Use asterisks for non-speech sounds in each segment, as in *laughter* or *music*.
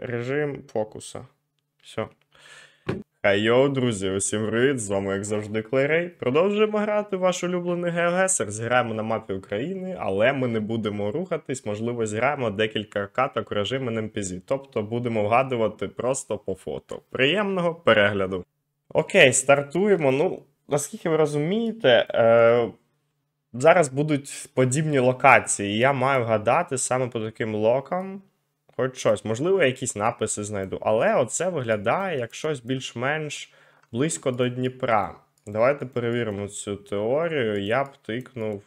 режим фокуса. Все. Хай друзі, усім привіт! З вами, як завжди, Клейрей. Продовжуємо грати ваш улюблений геогесер. Зіграємо на мапі України, але ми не будемо рухатись, можливо, зіграємо декілька каток в режимі NPZ. Тобто будемо вгадувати просто по фото. Приємного перегляду. Окей, стартуємо. Ну, наскільки ви розумієте, е- зараз будуть подібні локації. Я маю гадати саме по таким локам хоч щось. Можливо, якісь написи знайду. Але оце виглядає як щось більш-менш близько до Дніпра. Давайте перевіримо цю теорію. Я б тикнув.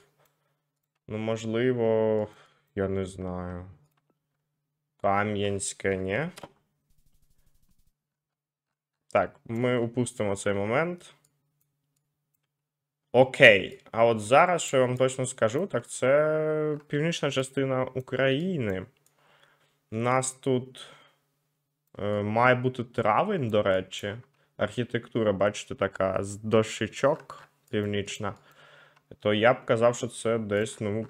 Ну, можливо, я не знаю. Кам'янське, ні. Так, ми упустимо цей момент. Окей, а от зараз, що я вам точно скажу, так це північна частина України. У нас тут е, має бути травень, до речі. Архітектура, бачите, така з дощечок північна. То я б казав, що це десь, ну,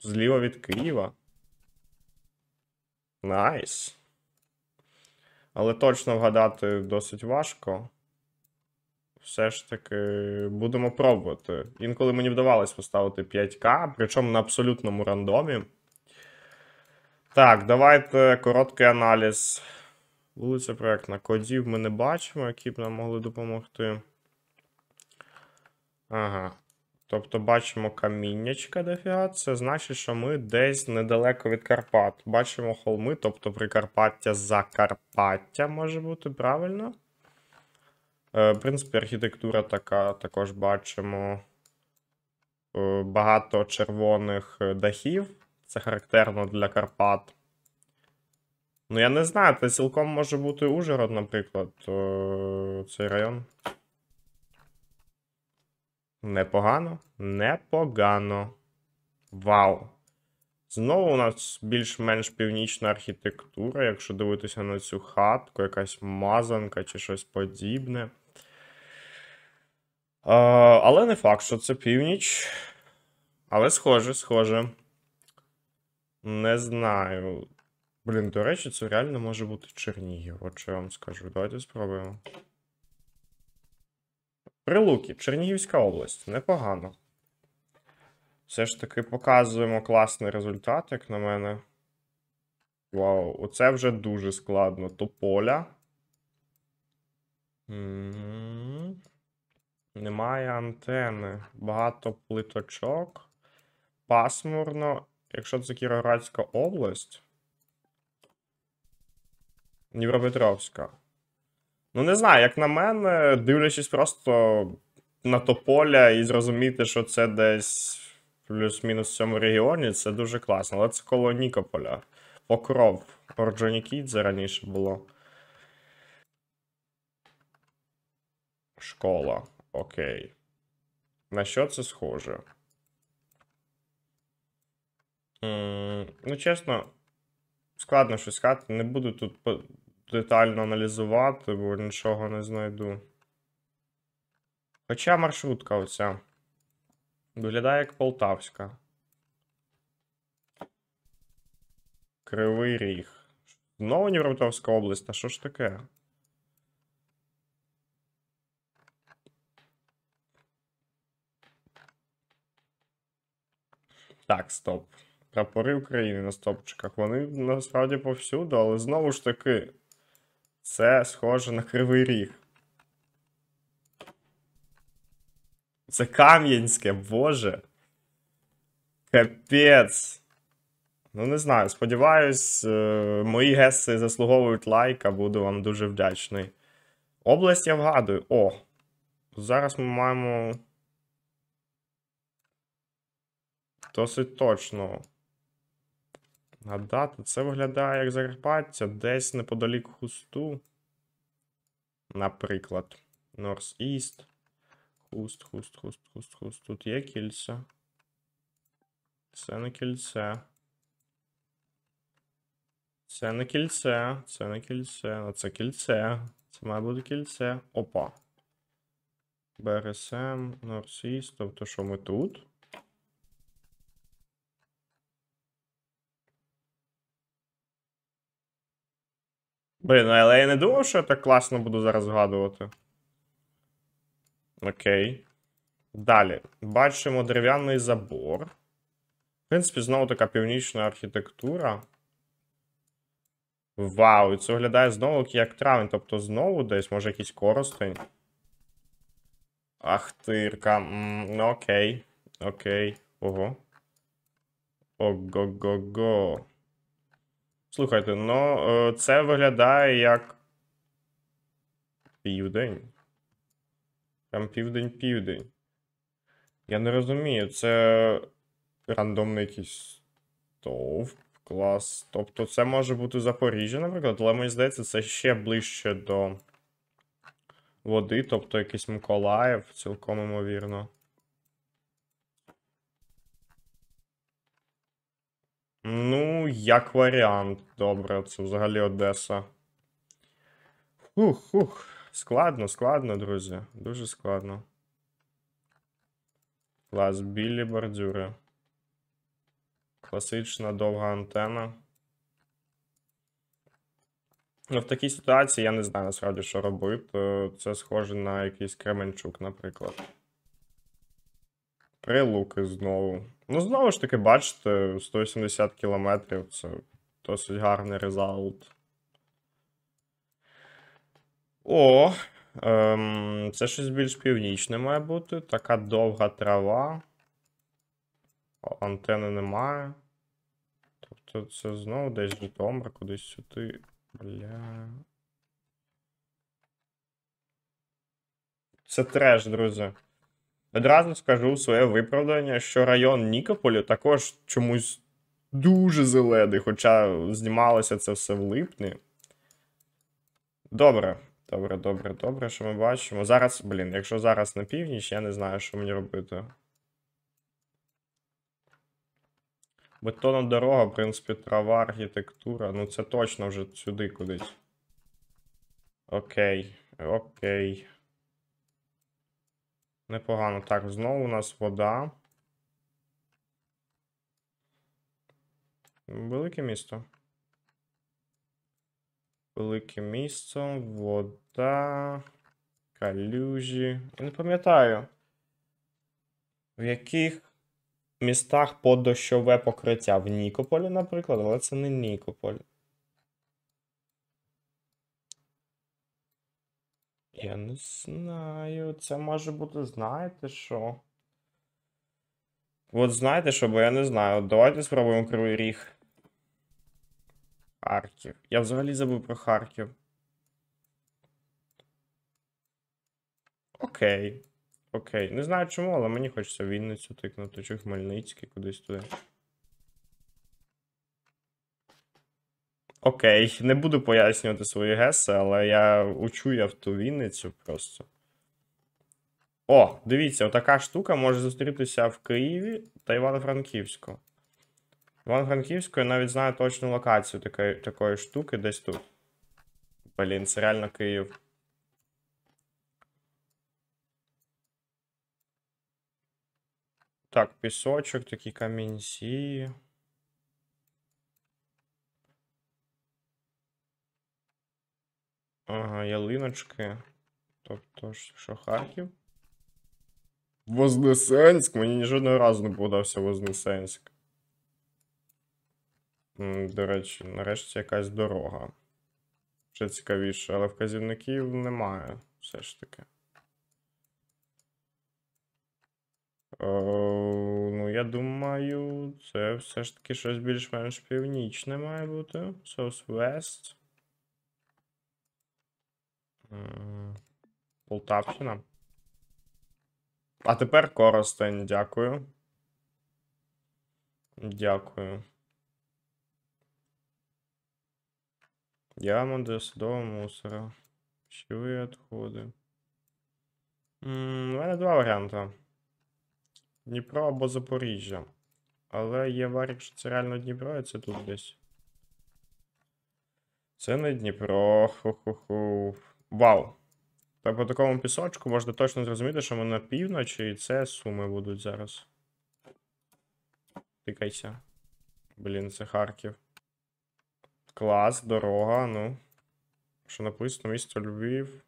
зліва від Києва. Найс. Але точно вгадати досить важко. Все ж таки, будемо пробувати. Інколи мені вдавалось поставити 5К, причому на абсолютному рандомі. Так, давайте короткий аналіз. Вулиця проектна. Кодів ми не бачимо, які б нам могли допомогти. Ага. Тобто бачимо каміннячка дофіга. Це значить, що ми десь недалеко від Карпат. Бачимо холми, тобто Прикарпаття за Карпаття може бути правильно. Е, В принципі, архітектура така, також бачимо. Е, багато червоних е, дахів. Це характерно для Карпат. Ну, я не знаю, це цілком може бути Ужгород, наприклад, е, цей район. Непогано. Непогано. Вау. Знову у нас більш-менш північна архітектура, якщо дивитися на цю хатку, якась мазанка чи щось подібне. А, е, але не факт, що це північ. Але схоже, схоже. Не знаю. Блін, до речі, це реально може бути Чернігів. От що я вам скажу. Давайте спробуємо. Прилуки, Чернігівська область. Непогано. Все ж таки показуємо класний результат, як на мене. Вау, оце вже дуже складно. Тополя. М -м -м. Немає антени. Багато плиточок. Пасмурно Якщо це Кіровоградська область. Дніпропетровська. Ну, не знаю, як на мене, дивлячись просто на тополя і зрозуміти, що це десь плюс-мінус в цьому регіоні, це дуже класно. Але це коло Нікополя. Покров Орджонікідзе раніше було. Школа. Окей. На що це схоже? Ну, чесно, складно щось сказати. Не буду тут детально аналізувати, бо нічого не знайду. Хоча маршрутка оця. Виглядає як полтавська. Кривий ріг. Знову Дніпропетровська область, та що ж таке? Так, стоп. Прапори України на стопчиках. Вони насправді повсюди, але знову ж таки, це схоже на кривий ріг. Це Кам'янське, боже. Капець. Ну, не знаю. Сподіваюсь, е, мої геси заслуговують лайка, буду вам дуже вдячний. Область я вгадую. О! Зараз ми маємо. Досить точно. Гадати, це виглядає як Закарпаття, десь неподалік хусту. Наприклад, North East. Хуст, хуст, хуст, хуст, хуст. Тут є кільце. Це не кільце. Це не кільце, це не кільце, а це кільце. Це має бути кільце. Опа. БРСМ, North East, тобто що ми тут? Блін, ну, але я не думав, що я так класно буду зараз згадувати. Окей. Далі. Бачимо дерев'яний забор. В принципі, знову така північна архітектура. Вау, і це виглядає знову як травень. Тобто знову десь, може, якийсь коростень. Ахтирка. Ну окей. Окей. Ого. Ого-го-го. Слухайте, ну е, це виглядає як. Південь. Там південь-південь. Я не розумію, це рандомний якийсь стовп, клас. Тобто це може бути Запоріжжя, наприклад, але мені здається, це ще ближче до води, тобто якийсь Миколаїв, цілком імовірно. Ну, як варіант. Добре, це взагалі Одеса. Ух, ух. Складно, складно, друзі. Дуже складно. Клас білі бордюри. Класична довга антена. Ну, в такій ситуації я не знаю насправді, що робити. Це схоже на якийсь Кременчук, наприклад. Три луки знову. Ну, знову ж таки, бачите, 180 кілометрів це досить гарний резаут. О, ем, це щось більш північне має бути. Така довга трава. Антени немає. Тобто це знову десь Житомир, кудись сюди. Бля. Це треш, друзі. Одразу скажу своє виправдання, що район Нікополю також чомусь дуже зелений, хоча знімалося це все в липні. Добре, добре, добре, добре, що ми бачимо. Зараз, блін, якщо зараз на північ, я не знаю, що мені робити. Бетонна дорога, в принципі, трава, архітектура. Ну це точно вже сюди кудись. Окей, окей. Непогано. Так, знову у нас вода. Велике місто. Велике місто, вода, калюжі. Я не пам'ятаю, в яких містах подощове покриття. В Нікополі, наприклад, але це не Нікополь. Я не знаю. Це може бути, знаєте що? От знаєте що, бо я не знаю. Давайте спробуємо кривий ріг. Харків. Я взагалі забув про Харків. Окей. Окей. Не знаю чому, але мені хочеться Вінницю тикнути, чи Хмельницький кудись туди. Окей, не буду пояснювати свої геси, але я учу я в ту Вінницю просто. О, дивіться, отака штука може зустрітися в Києві та Івано-Франківську. Івано-Франківську я навіть знаю точну локацію такої, такої штуки десь тут. Блін, це реально Київ. Так, пісочок, такі камінці. Ага, ялиночки. Тобто, що Харків? Вознесенськ? Мені жодного разу не подався Вознесенськ. До речі, нарешті якась дорога. Ще цікавіше, але вказівників немає все ж таки. О, ну, я думаю, це все ж таки щось більш-менш північне має бути. West. Полтавщина. А тепер Коростень, дякую. Дякую. Ямонди, садового мусора. Щові відходи. У мене два варіанти. Дніпро або Запоріжжя. Але є варік, що це реально Дніпро, і це тут десь. Це не Дніпро. Хо-хо-хо. Вау. Та по такому пісочку можна точно зрозуміти, що ми на півночі і це суми будуть зараз. Тикайся. Блін, це Харків. Клас, дорога, ну. Що написано, місто Львів.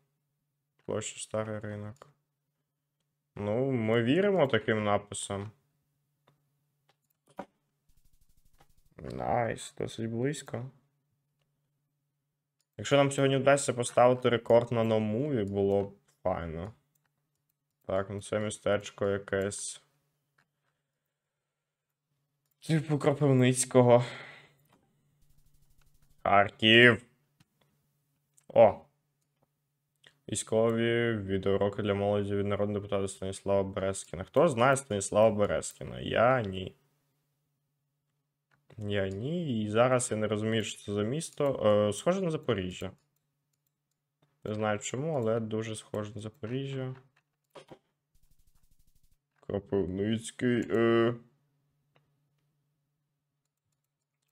Площа старий ринок. Ну, ми віримо таким написам. Найс, досить близько. Якщо нам сьогодні вдасться поставити рекорд на номуві, було б файно. Так, ну це містечко якесь. Типу Кропивницького. Харків. О! Військові відеоуроки для молоді від народного депутата Станіслава Березкіна. Хто знає Станіслава Березкіна? Я ні я ні. І зараз я не розумію, що це за місто. Е, схоже на Запоріжжя. Не знаю чому, але дуже схоже на Запоріжжя. Кропивницький. Е...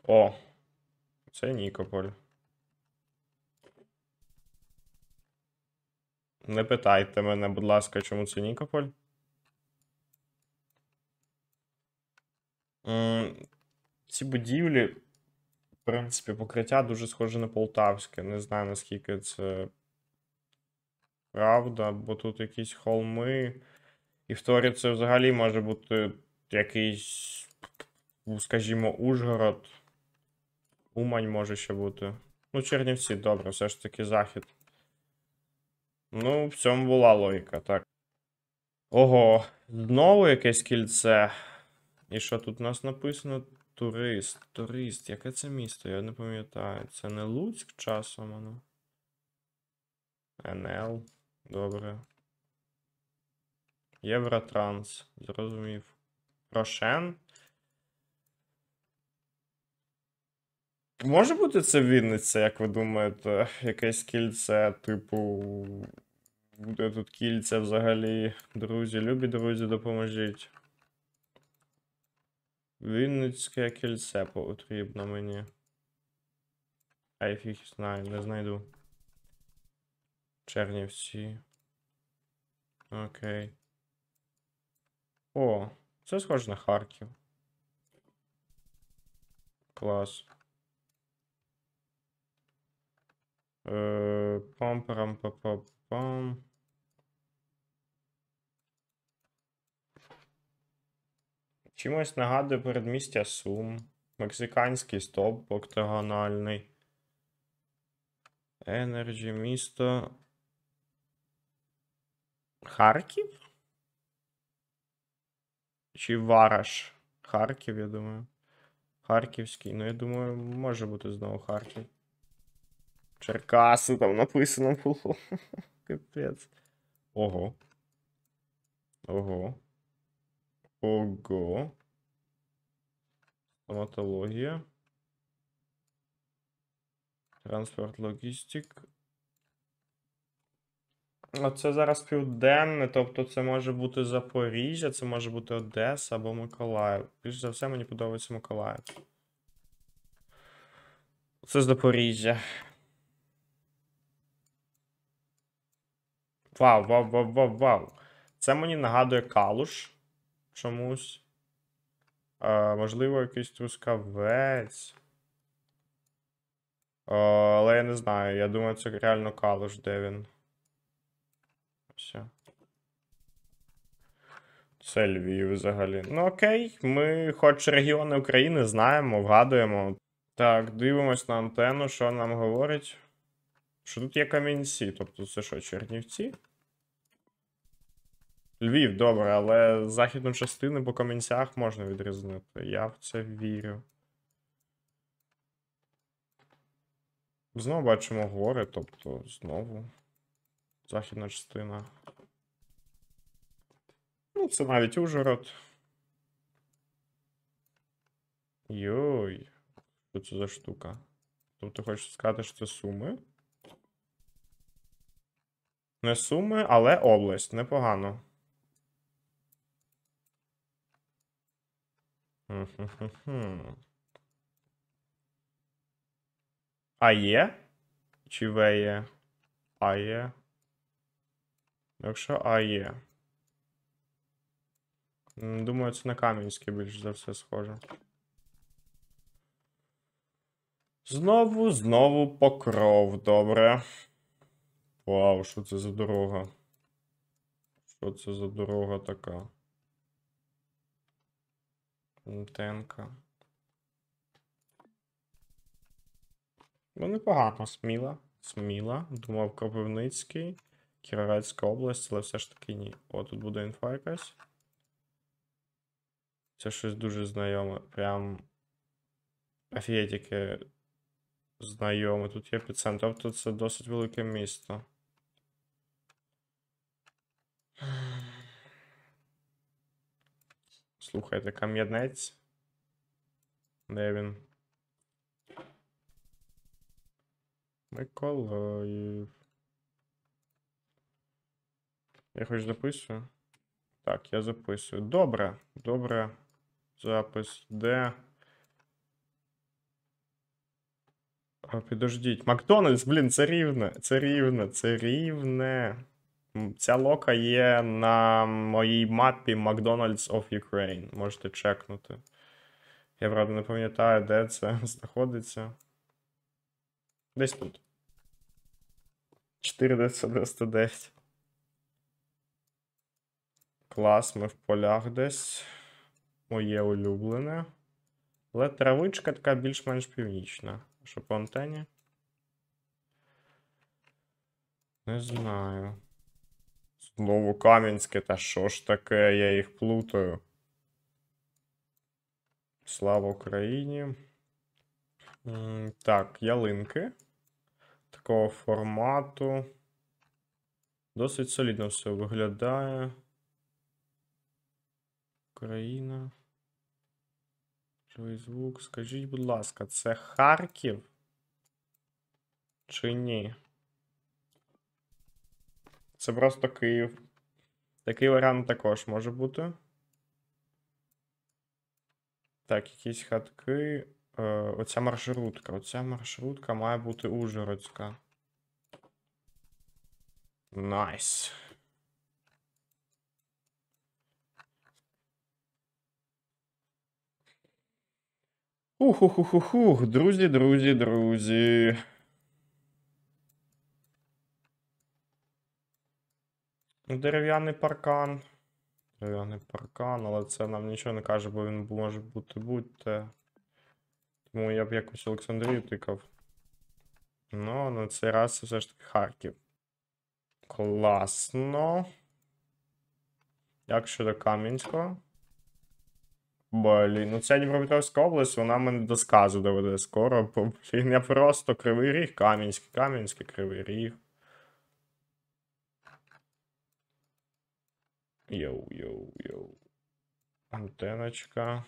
О! Це Нікополь. Не питайте мене, будь ласка, чому це Нікополь ці будівлі, в принципі, покриття дуже схоже на полтавське. Не знаю, наскільки це правда, бо тут якісь холми. І в теорії це взагалі може бути якийсь, скажімо, Ужгород. Умань може ще бути. Ну, Чернівці, добре, все ж таки захід. Ну, в цьому була логіка, так. Ого, знову якесь кільце. І що тут у нас написано? Турист, турист, яке це місто? Я не пам'ятаю. Це не Луцьк часом воно. НЛ. Ну. Добре. Євротранс. Зрозумів. Рошен. Може бути це Вінниця, як ви думаєте, якесь кільце, типу. Буде тут кільце взагалі. Друзі, любі друзі, допоможіть. Вінницьке кільце потрібно мені. А я їх знаю, не знайду. Чернівці. Окей. О, це схоже на Харків. Клас. Е, пам-парам-па-па-пам. -пам -пам -пам. Чимось нагадує передмістя Сум. Мексиканський стоп октагональний. Енерджі місто. Харків? Чи Вараш? Харків, я думаю. Харківський. Ну, я думаю, може бути знову Харків. Черкаси там написано було. *laughs* Капець. Ого. Ого. Ого. Стоматологія. Транспорт логістик. Оце зараз південне, тобто це може бути Запоріжжя, це може бути Одеса або Миколаїв. Більш за все, мені подобається Миколаїв. Це Запоріжжя. Вау, вау, вау, вау, вау. Це мені нагадує калуш чомусь. А, Можливо, якийсь трускавець. А, але я не знаю. Я думаю, це реально калуш, де він. Все. Це Львів взагалі. Ну окей, ми хоч регіони України знаємо, вгадуємо. Так, дивимось на антенну, що нам говорить. Що тут є камінці? Тобто це що, Чернівці? Львів, добре, але західну частину по камінцях можна відрізнити. Я в це вірю. Знову бачимо гори, тобто знову західна частина. Ну, це навіть Ужгород. Йой, що це за штука? Тобто хочеш сказати, що це суми? Не суми, але область. Непогано. А є? Чи В є? А є? Якщо А є. Думаю, це на Кам'янське більш за все схоже. Знову, знову покров, добре. Вау, що це за дорога? Що це за дорога така? ДНК. Ну, непогано, сміла. Сміла. Думав Кропивницький, Кіровецька область, але все ж таки ні. О, тут буде інфа якась. Це щось дуже знайоме. Прям. Афієтіки знайоме. Тут є епіцентр. Тобто це досить велике місто. Слухайте, кам'янець. Де він? Миколаїв. Я хоч записую. Так, я записую. Добре. Добре. Запис. Де? О, підождіть. Макдональдс, блін, це рівне. Це рівне, це рівне. Ця лока є на моїй мапі McDonald's of Ukraine. Можете чекнути. Я правда не пам'ятаю, де це *laughs* знаходиться. Десь тут. 499. Клас, ми в полях десь. Моє улюблене. Але травичка така більш-менш північна. Що по антені? Не знаю. Кам'янське, та що ж таке, я їх плутаю. Слава Україні. Так, ялинки. Такого формату. Досить солідно все виглядає. Україна. Живий звук. Скажіть, будь ласка, це Харків? Чи ні? Це просто Київ. Такий варіант також може бути. Так, якісь хатки. Е, оця маршрутка. Оця маршрутка має бути Ужгородська. Найс. Ух-ух-ух-ух, друзі, друзі, друзі. Дерев'яний паркан. Дерев'яний паркан, але це нам нічого не каже, бо він може бути будь-те. Тому я б якось Олександрію тикав. Ну, на цей раз це все ж таки Харків. Класно. Як щодо Кам'янського? Блін, ну ця Дніпропетровська область, вона мене до сказу доведе скоро. Бо, блін, я просто кривий ріг, Кам'янський, Кам'янський, кривий ріг. Йоу, йоу, йоу. Антеночка.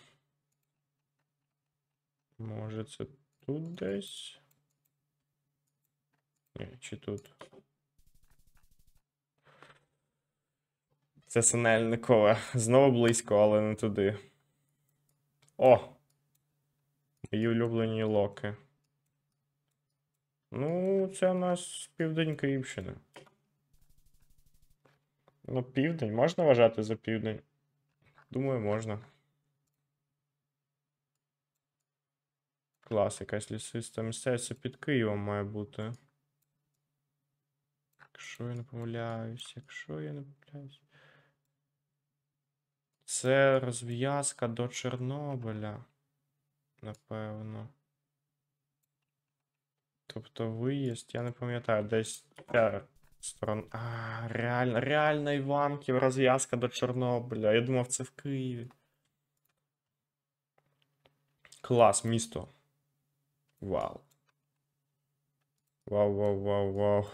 Може, це тут десь? Ні, чи тут? Це синельникове. Знову близько, але не туди. О! Мої улюблені локи. Ну, це у нас південь Київщини. Ну, південь можна вважати за південь? Думаю, можна. Клас, якась лісиста місцевість під Києвом має бути. Якщо я не помиляюсь, якщо я не помиляюсь. Це розв'язка до Чорнобиля. Напевно. Тобто виїзд, я не пам'ятаю, десь. Сторон... А, реально, реально Іванків, розв'язка до Чорнобиля. Я думав, це в Києві. Клас, місто. Вау. Вау, вау, вау, вау.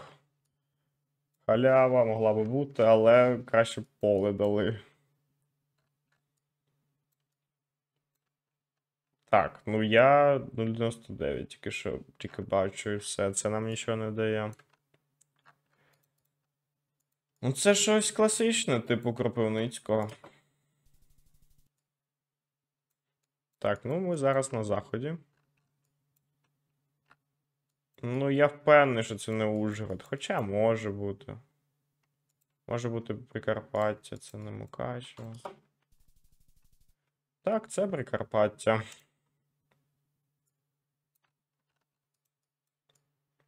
Халява могла би бути, але краще поле дали. Так, ну я 0,99, тільки що тільки бачу і все. Це нам нічого не дає. Ну це щось класичне, типу Кропивницького. Так, ну ми зараз на заході. Ну, я впевнений, що це не Ужгород. Хоча може бути. Може бути Прикарпаття, це не Мукачево. Так, це Прикарпаття.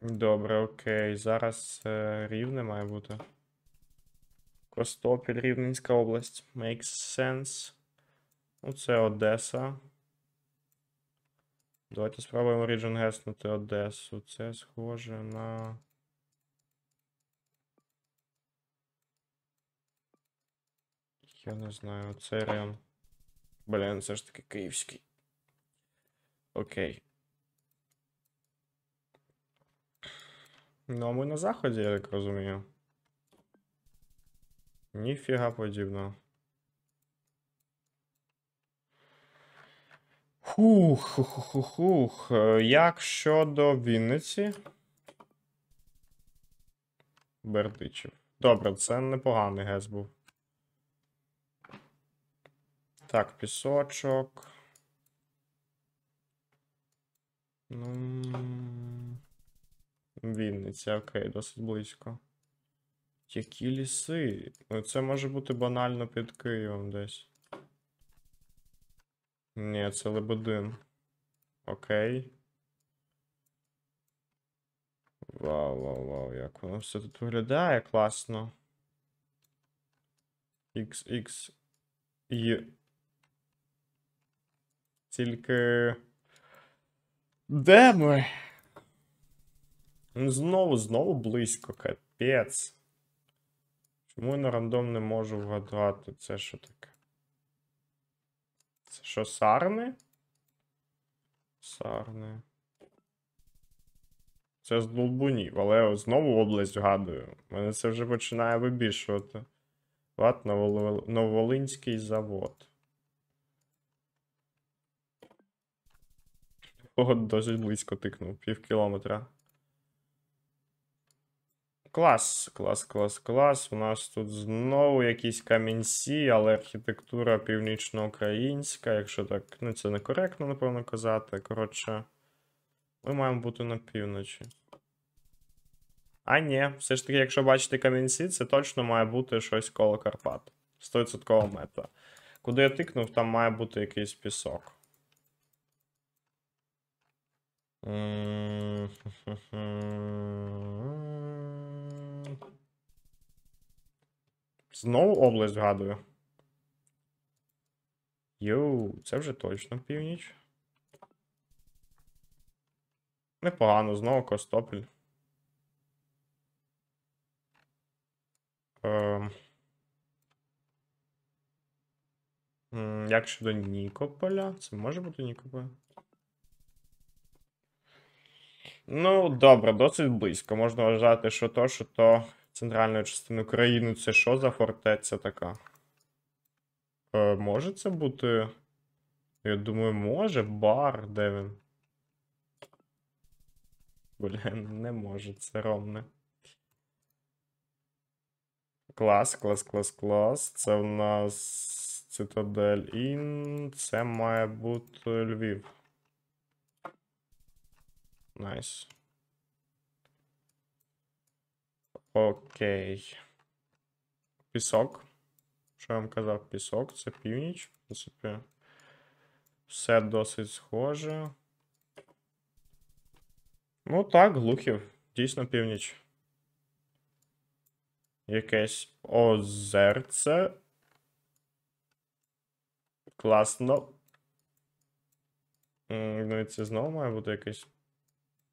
Добре, окей. Зараз е, рівне має бути. Костопіль, Рівненська область. Makes sense. Ну, це Одеса. Давайте спробуємо Region геснути Одесу. Це схоже на. Я не знаю, це район. Блін, це ж таки київський. Окей. Ну, а ми на заході, я так розумію. Ніфіга подібного. Хух, хух, хух, хух. Е, як щодо Вінниці? Бердичів. Добре, це непоганий гес був. Так, пісочок. Ну. Вінниця, окей, досить близько. Які ліси? Ну це може бути банально під Києвом десь. Ні, це Лебедин. Окей. Вау, вау, вау, як воно все тут виглядає класно. XX. Є. Тільки. Де ми? Знову, знову близько, капець. Чому я на рандом не можу вгадати? Це що таке? Це що, сарни? Сарни. Це з долбунів, але знову область вгадую. Мене це вже починає вибішувати. Ват, новолинський завод. О, досить близько тикнув, пів кілометра. Клас, клас, клас, клас. У нас тут знову якісь камінці, але архітектура північноукраїнська, якщо так, ну це некоректно, напевно, казати. Коротше, ми маємо бути на півночі. А ні, все ж таки, якщо бачите камінці, це точно має бути щось коло Карпат. 100% мета. Куди я тикнув, там має бути якийсь пісок. Знову область згадую. Йоу, це вже точно північ. Непогано, знову Костопіль. Ем. Як щодо Нікополя? Це може бути Нікополя. Ну, добре, досить близько. Можна вважати, що то, що то центральної частини країни. Це що за фортеця така? Е, Може це бути? Я думаю, може бар, де він? Блін, не може це ромне. Клас, клас, клас, клас. Це в нас цитадель Ін. Це має бути Львів. Найс. Nice. Окей. Пісок. Що я вам казав? Пісок, це північ. В принципі, все досить схоже. Ну так, глухів. Дійсно північ. Якесь озерце. Класно. Ну і це знову має бути якесь.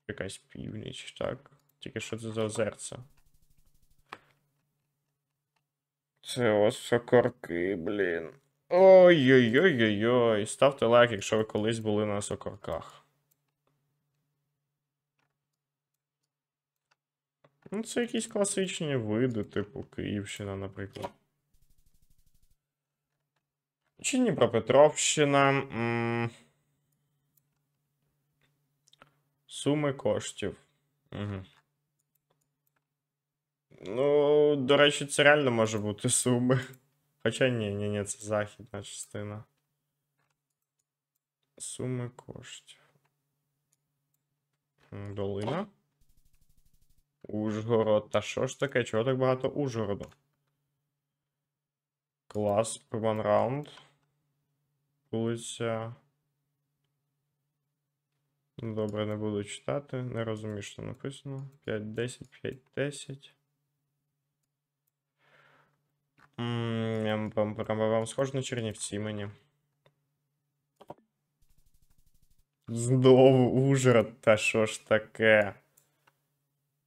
Якась північ, так. Тільки що це за озерце? Це ось сокорки, блін. Ой-ой-ой-ой-ой. Ставте лайк, якщо ви колись були на сокорках. Ну, це якісь класичні види, типу Київщина, наприклад. Чи Дніпропетровщина. М -м Суми коштів. Угу. Ну, до речі, це реально може бути суми. *laughs* Хоча ні, ні, ні, це західна частина. Суми коштів. Долина. Ужгород. Та що ж таке? Чого так багато Ужгороду? Клас, Urban Round. Вулиця. Добре, не буду читати. Не розумію, що написано. 5-10, 5-10. Вам Схоже на Чернівці мені. Знову Ужгород, та що ж таке?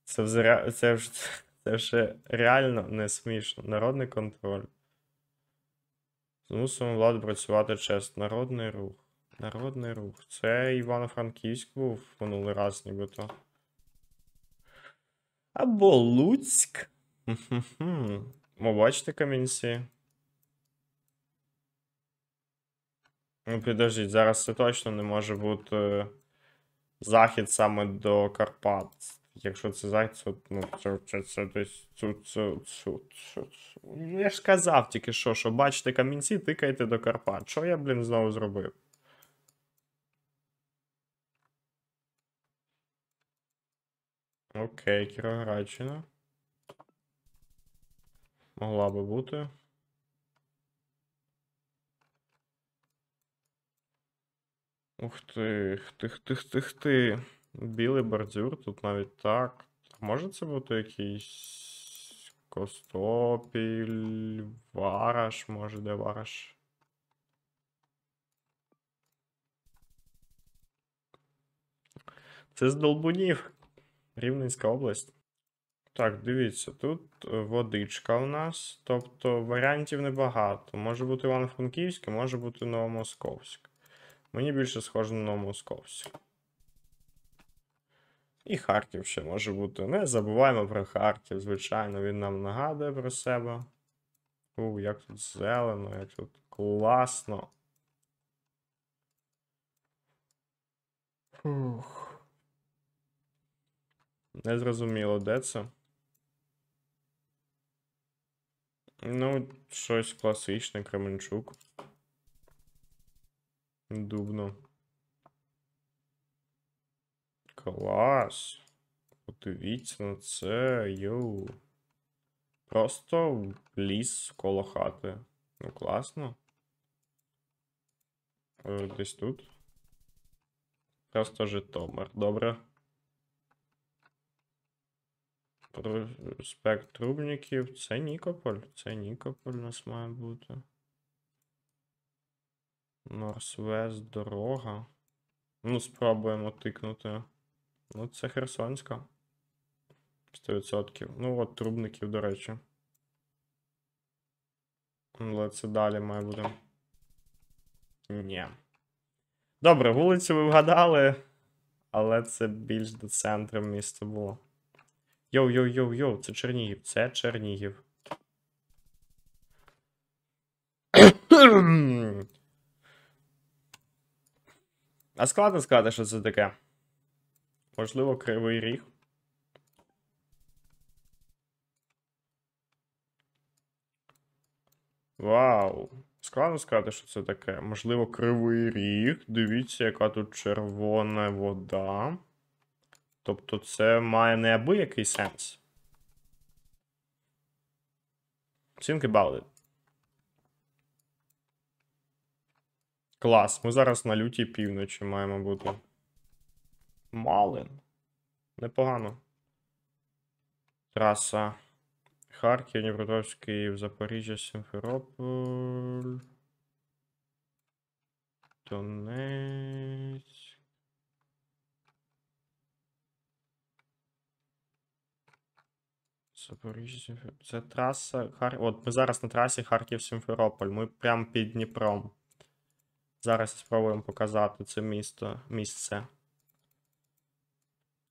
Це вже, це вже, *laughs* це вже реально не смішно. Народний контроль. Змусимо владу працювати чесно. Народний рух. Народний рух. Це Івано-Франківськ був минулий раз, нібито. Або Луцьк. Мо бачите камінці? Ну, підождіть, зараз це точно не може бути е, захід саме до Карпат. Якщо це захід, то, ну, це це, це, десь. Це, це, це, це, це. Ну, я ж казав тільки що, що бачите камінці, тикайте до Карпат. Що я, блін, знову зробив? Окей, Кіровоградщина. Могла би бути. Ух ти, тих, тих, тих, ти. Білий бордюр, тут навіть так. Може це бути якийсь Костопіль, Вараш, може, де Вараш? Це з Долбунів. Рівненська область. Так, дивіться, тут е, водичка у нас, тобто варіантів небагато. Може бути Іван франківськ може бути Новомосковськ. Мені більше схоже на Новомосковськ. І Харків ще може бути. Не забуваємо про Харків, звичайно, він нам нагадує про себе. У, як тут зелено, як тут класно. Фух. Незрозуміло, де це. Ну, щось класичне, Кременчук. Дубно. Клас. Подивіться на це, йоу. Просто ліс коло хати. Ну, класно. Е, десь тут. Просто Житомир, добре. проспект Трубників. Це Нікополь. Це Нікополь у нас має бути. Норсвест, дорога. Ну, спробуємо тикнути. Ну, це Херсонська. 100%. Ну, от трубників, до речі. Але це далі має бути. Ні. Добре, вулицю ви вгадали, але це більш до центру міста було. Йоу-йоу-йоу-йоу, це Чернігів, це Чернігів. А складно сказати, що це таке. Можливо, кривий ріг. Вау! Складно сказати, що це таке. Можливо, кривий ріг. Дивіться, яка тут червона вода. Тобто це має неабиякий сенс. Think about it. Клас. Ми зараз на лютій півночі маємо бути. Малин. Непогано. Траса. Харків, Дніпропетровськ, Київ, Запоріжжя, Сімферополь. Донець. Запоріжжя. Це траса. Хар... От ми зараз на трасі Харків-Сімферополь. Ми прямо під Дніпром. Зараз спробуємо показати це місто місце.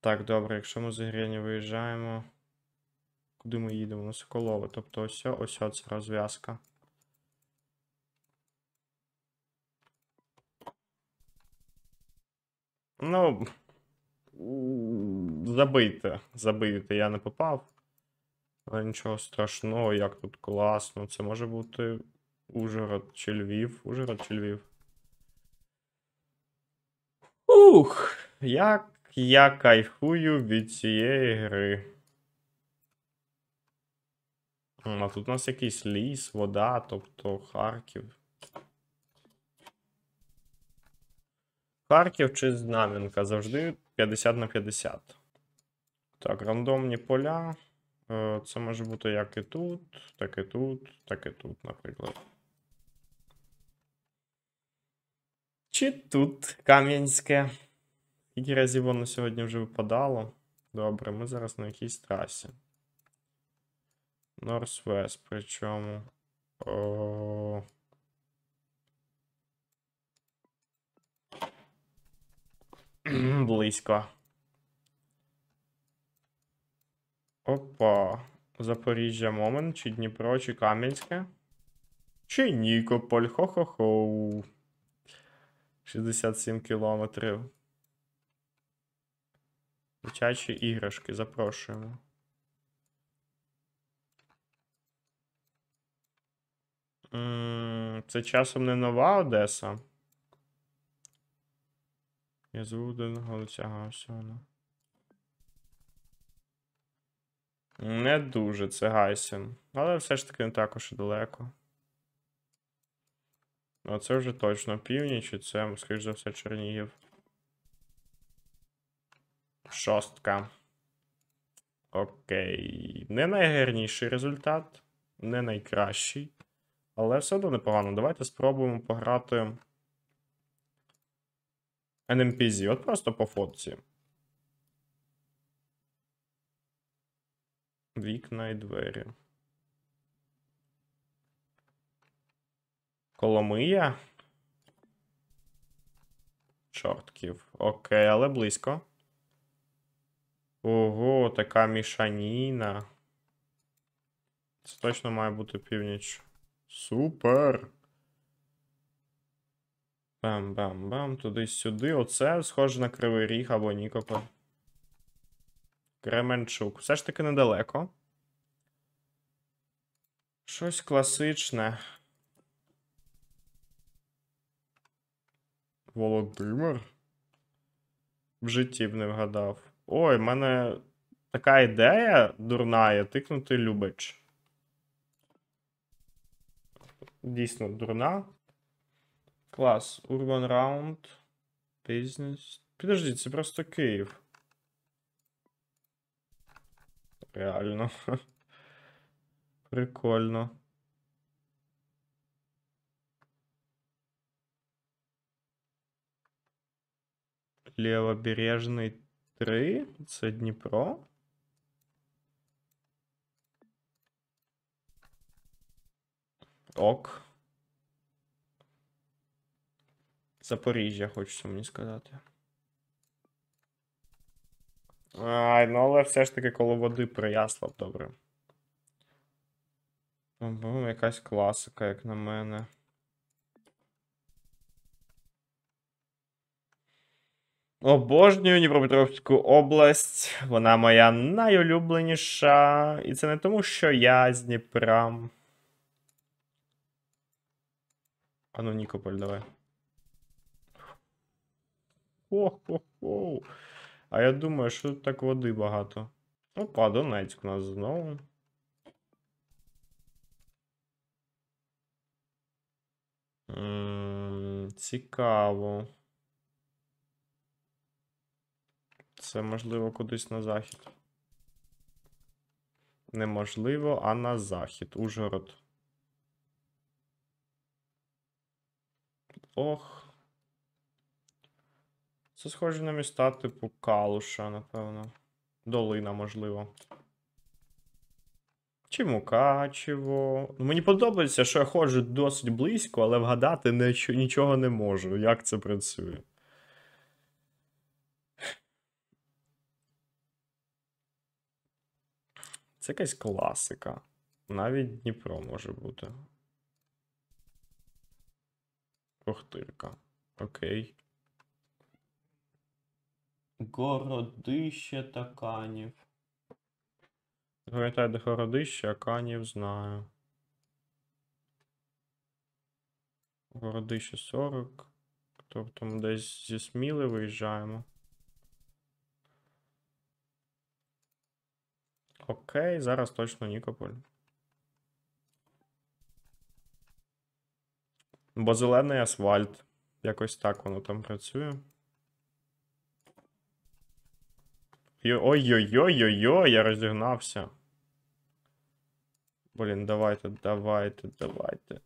Так, добре, якщо ми з Ігрені виїжджаємо. Куди ми їдемо? На Соколово. Тобто ось ось ця розв'язка. Ну. Забийте. Забийте, я не попав. Але нічого страшного, як тут класно. Це може бути Ужгород чи Львів. Ужгород чи Львів. Ух! Як я кайфую від цієї гри. А тут у нас якийсь ліс, вода, тобто Харків. Харків чи Знам'янка завжди 50 на 50. Так, рандомні поля. Е, це може бути як і тут, так і тут, так і тут, наприклад. Чи тут Кам'янське? Скільки разів воно сьогодні вже випадало? Добре, ми зараз на якійсь трасі. Норсвест, причому. О... Близько. Опа. Запоріжжя Момент, чи Дніпро, чи Кам'янське. Чи Нікополь, хо-хо-хо. 67 кілометрів. Дитячі іграшки, запрошуємо. Це часом не нова Одеса. Я звуден, галиця, все. Не дуже це гайсен. Але все ж таки не також і далеко. Ну, вже точно північ і це, скоріш за все, Чернігів. Шостка. Окей. Не найгарніший результат, не найкращий. Але все одно непогано. Давайте спробуємо пограти. NMPZ. От просто по фотці. вікна і двері. Коломия. Чортків. Окей, але близько. Ого, така мішаніна. Це точно має бути північ. Супер! Бам-бам-бам, туди-сюди. Оце схоже на кривий ріг або Нікополь. Кременчук. Все ж таки недалеко. Щось класичне. Володимир? В житті б не вгадав. Ой, в мене така ідея дурна є тикнути Любич. Дійсно, дурна. Клас. Urban Round. Business. Підождіть, це просто Київ. Реально. Прикольно. Лівобережний 3. Це Дніпро. Ок. Запоріжжя, хочеться мені сказати. Ай, ну але все ж таки коло води прияслав, добре. Якась класика, як на мене. Обожнюю Дніпропетровську область. Вона моя найулюбленіша. І це не тому, що я з Дніпра. А Нікополь, давай. Хо-хо-хо. А я думаю, що тут так води багато. Ну, Опа, Донецьк у нас знову. М -м, цікаво. Це можливо кудись на захід. Неможливо, а на захід. Ужгород. Ох. Це схоже на міста, типу Калуша, напевно. Долина, можливо. Чи Мукачево. Ну, Мені подобається, що я ходжу досить близько, але вгадати нічого не можу. Як це працює? Це якась класика. Навіть Дніпро може бути. Охтирка. Окей. Городище та Канів. Пам'ятаю, де городище, а Канів знаю. Городище 40. Тобто ми десь зі Сміли виїжджаємо. Окей, зараз точно Нікополь. Бо зелений асфальт. Якось так воно там працює. Ой-ой-ой-ой-ой, я розігнався. Блін, давайте, давайте, давайте.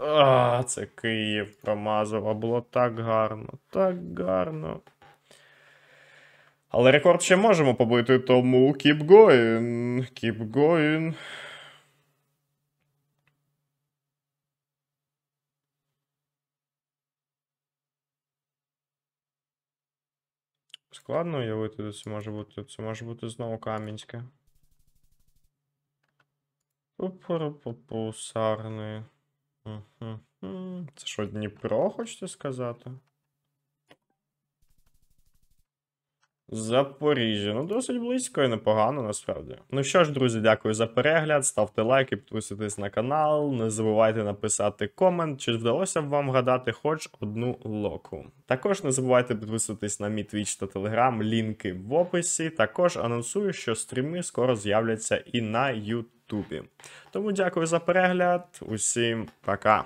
А, це Київ промазав, а було так гарно, так гарно. Але рекорд ще можемо побити, тому keep going, keep going. складно уявити, де це може бути. Це може бути знову Кам'янське. Пупорупопусарни. Це що, Дніпро, хочете сказати? Запоріжжя. Ну, досить близько і непогано, насправді. Ну що ж, друзі, дякую за перегляд. Ставте лайк і підписуйтесь на канал. Не забувайте написати комент, чи вдалося б вам гадати хоч одну локу. Також не забувайте підписуватись на мій твіч та телеграм, лінки в описі. Також анонсую, що стріми скоро з'являться і на Ютубі. Тому дякую за перегляд. Усім пока.